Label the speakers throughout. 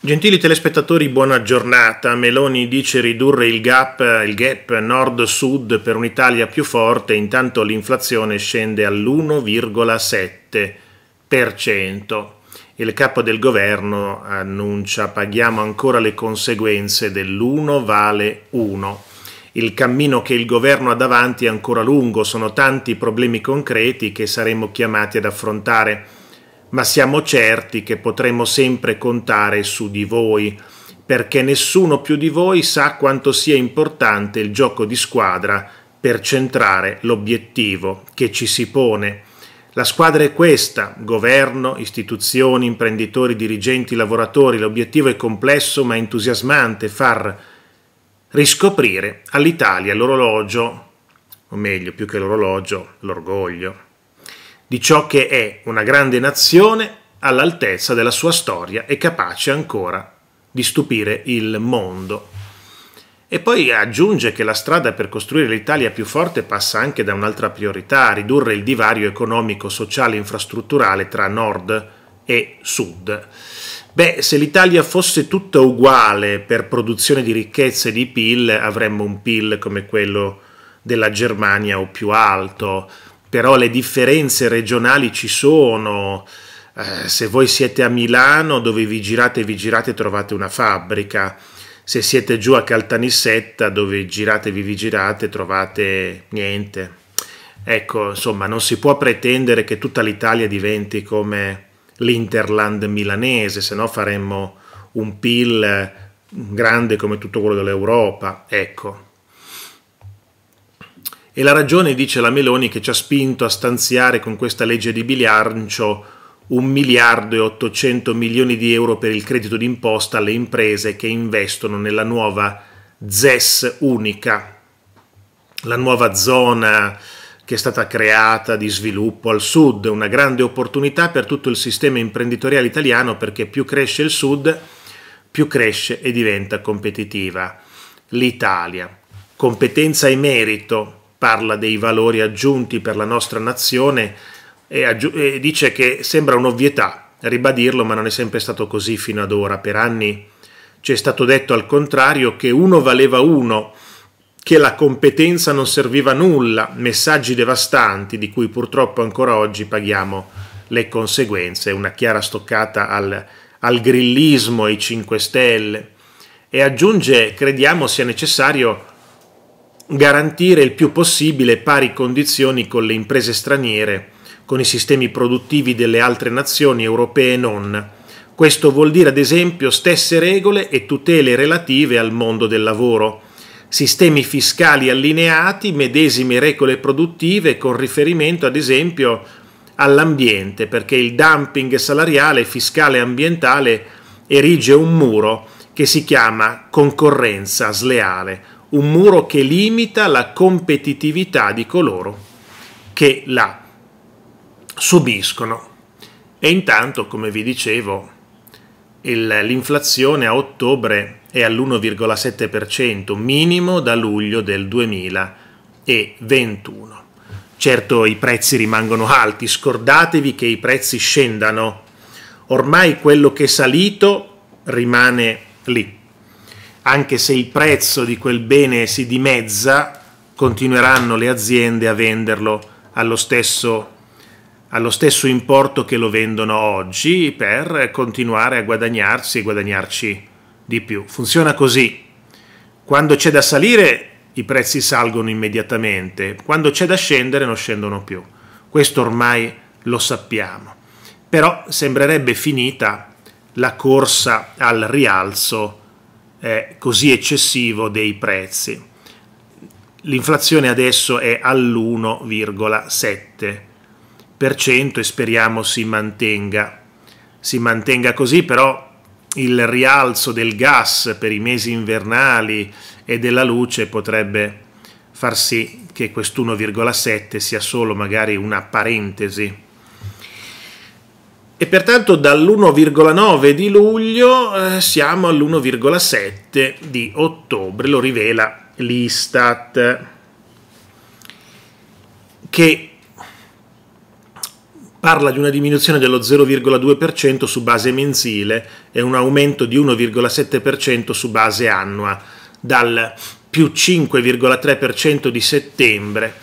Speaker 1: Gentili telespettatori, buona giornata. Meloni dice ridurre il gap, il gap nord-sud per un'Italia più forte, intanto l'inflazione scende all'1,7%. Il capo del governo annuncia paghiamo ancora le conseguenze dell'1 vale 1. Il cammino che il governo ha davanti è ancora lungo, sono tanti problemi concreti che saremo chiamati ad affrontare ma siamo certi che potremo sempre contare su di voi, perché nessuno più di voi sa quanto sia importante il gioco di squadra per centrare l'obiettivo che ci si pone. La squadra è questa, governo, istituzioni, imprenditori, dirigenti, lavoratori, l'obiettivo è complesso ma entusiasmante, far riscoprire all'Italia l'orologio, o meglio più che l'orologio, l'orgoglio di ciò che è una grande nazione all'altezza della sua storia e capace ancora di stupire il mondo. E poi aggiunge che la strada per costruire l'Italia più forte passa anche da un'altra priorità, ridurre il divario economico, sociale e infrastrutturale tra nord e sud. Beh, se l'Italia fosse tutta uguale per produzione di ricchezze e di PIL, avremmo un PIL come quello della Germania o più alto, però le differenze regionali ci sono. Eh, se voi siete a Milano, dove vi girate, vi girate, trovate una fabbrica. Se siete giù a Caltanissetta, dove girate, vi girate, trovate niente. Ecco, insomma, non si può pretendere che tutta l'Italia diventi come l'Interland milanese, se no faremmo un PIL grande come tutto quello dell'Europa. Ecco, e la ragione, dice la Meloni, che ci ha spinto a stanziare con questa legge di bilancio 1 miliardo e 800 milioni di euro per il credito d'imposta alle imprese che investono nella nuova ZES unica, la nuova zona che è stata creata di sviluppo al sud, una grande opportunità per tutto il sistema imprenditoriale italiano perché più cresce il sud, più cresce e diventa competitiva l'Italia. Competenza e merito, parla dei valori aggiunti per la nostra nazione e, aggi- e dice che sembra un'ovvietà ribadirlo, ma non è sempre stato così fino ad ora. Per anni ci è stato detto al contrario che uno valeva uno, che la competenza non serviva a nulla, messaggi devastanti di cui purtroppo ancora oggi paghiamo le conseguenze, una chiara stoccata al, al grillismo ai 5 Stelle. E aggiunge, crediamo sia necessario garantire il più possibile pari condizioni con le imprese straniere, con i sistemi produttivi delle altre nazioni europee e non. Questo vuol dire ad esempio stesse regole e tutele relative al mondo del lavoro, sistemi fiscali allineati, medesime regole produttive con riferimento ad esempio all'ambiente, perché il dumping salariale, fiscale e ambientale erige un muro che si chiama concorrenza sleale, un muro che limita la competitività di coloro che la subiscono. E intanto, come vi dicevo, l'inflazione a ottobre è all'1,7%, minimo da luglio del 2021. Certo i prezzi rimangono alti, scordatevi che i prezzi scendano, ormai quello che è salito rimane lì anche se il prezzo di quel bene si dimezza, continueranno le aziende a venderlo allo stesso, allo stesso importo che lo vendono oggi per continuare a guadagnarsi e guadagnarci di più. Funziona così. Quando c'è da salire i prezzi salgono immediatamente, quando c'è da scendere non scendono più. Questo ormai lo sappiamo. Però sembrerebbe finita la corsa al rialzo eh, così eccessivo dei prezzi. L'inflazione adesso è all'1,7% e speriamo si mantenga. Si mantenga così, però il rialzo del gas per i mesi invernali e della luce potrebbe far sì che quest'1,7 sia solo magari una parentesi e pertanto dall'1,9 di luglio eh, siamo all'1,7 di ottobre, lo rivela l'Istat, che parla di una diminuzione dello 0,2% su base mensile e un aumento di 1,7% su base annua, dal più 5,3% di settembre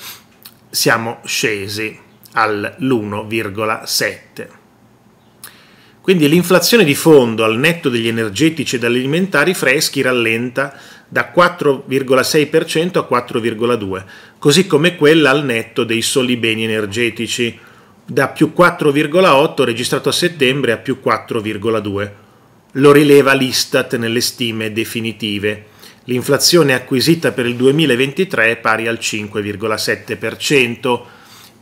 Speaker 1: siamo scesi all'1,7%. Quindi l'inflazione di fondo al netto degli energetici e dagli alimentari freschi rallenta da 4,6% a 4,2%, così come quella al netto dei soli beni energetici, da più 4,8% registrato a settembre a più 4,2%. Lo rileva l'Istat nelle stime definitive. L'inflazione acquisita per il 2023 è pari al 5,7%,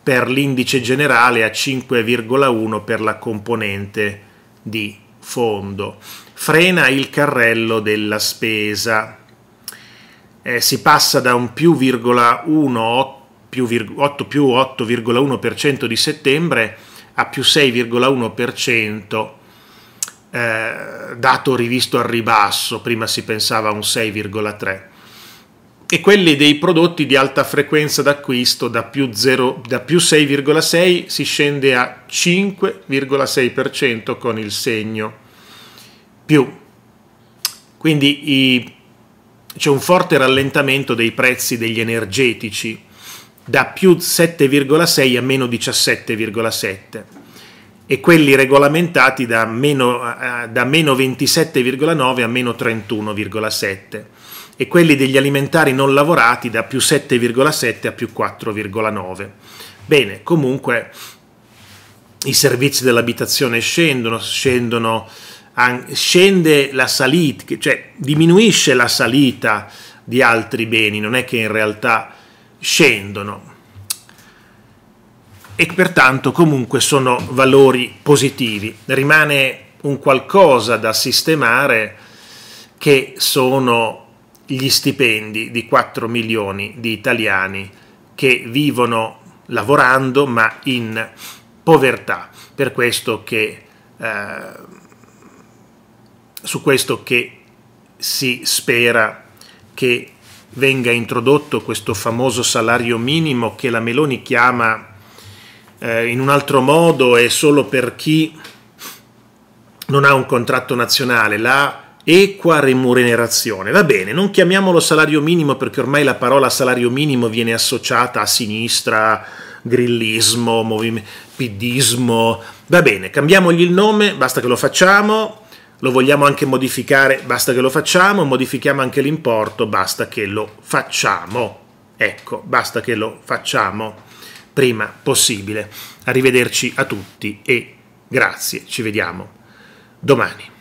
Speaker 1: per l'indice generale a 5,1% per la componente di fondo. Frena il carrello della spesa. Eh, si passa da un più 1,1 più 8,1% di settembre a più 6,1%, eh, dato rivisto al ribasso, prima si pensava a un 6,3% e quelli dei prodotti di alta frequenza d'acquisto da più, 0, da più 6,6 si scende a 5,6% con il segno più. Quindi i, c'è un forte rallentamento dei prezzi degli energetici da più 7,6 a meno 17,7 e quelli regolamentati da meno, eh, da meno 27,9 a meno 31,7 e quelli degli alimentari non lavorati da più 7,7 a più 4,9. Bene, comunque i servizi dell'abitazione scendono, scendono scende la salita, cioè diminuisce la salita di altri beni, non è che in realtà scendono. E pertanto comunque sono valori positivi. Rimane un qualcosa da sistemare che sono gli stipendi di 4 milioni di italiani che vivono lavorando ma in povertà. Per questo che, eh, su questo che si spera che venga introdotto questo famoso salario minimo che la Meloni chiama eh, in un altro modo e solo per chi non ha un contratto nazionale. La equa remunerazione. Va bene, non chiamiamolo salario minimo perché ormai la parola salario minimo viene associata a sinistra, grillismo, movim- pidismo. Va bene, cambiamogli il nome, basta che lo facciamo. Lo vogliamo anche modificare, basta che lo facciamo. Modifichiamo anche l'importo, basta che lo facciamo. Ecco, basta che lo facciamo prima possibile. Arrivederci a tutti e grazie. Ci vediamo domani.